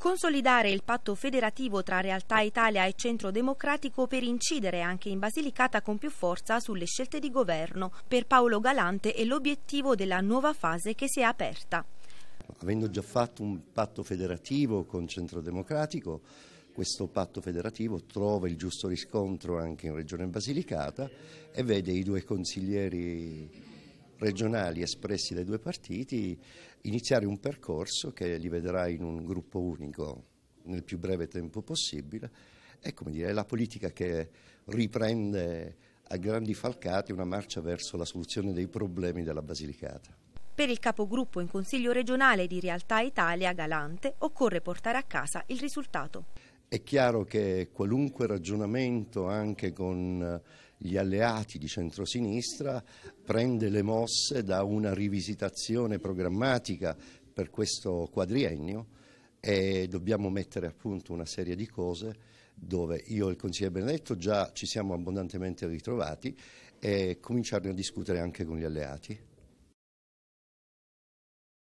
consolidare il patto federativo tra Realtà Italia e Centro Democratico per incidere anche in Basilicata con più forza sulle scelte di governo. Per Paolo Galante è l'obiettivo della nuova fase che si è aperta. Avendo già fatto un patto federativo con Centro Democratico, questo patto federativo trova il giusto riscontro anche in Regione Basilicata e vede i due consiglieri regionali espressi dai due partiti, iniziare un percorso che li vedrà in un gruppo unico nel più breve tempo possibile. È come dire, la politica che riprende a grandi falcate una marcia verso la soluzione dei problemi della Basilicata. Per il capogruppo in Consiglio regionale di Realtà Italia, Galante, occorre portare a casa il risultato. È chiaro che qualunque ragionamento anche con eh, gli alleati di centrosinistra prende le mosse da una rivisitazione programmatica per questo quadriennio e dobbiamo mettere a punto una serie di cose dove io e il consigliere Benedetto già ci siamo abbondantemente ritrovati e cominciarne a discutere anche con gli alleati.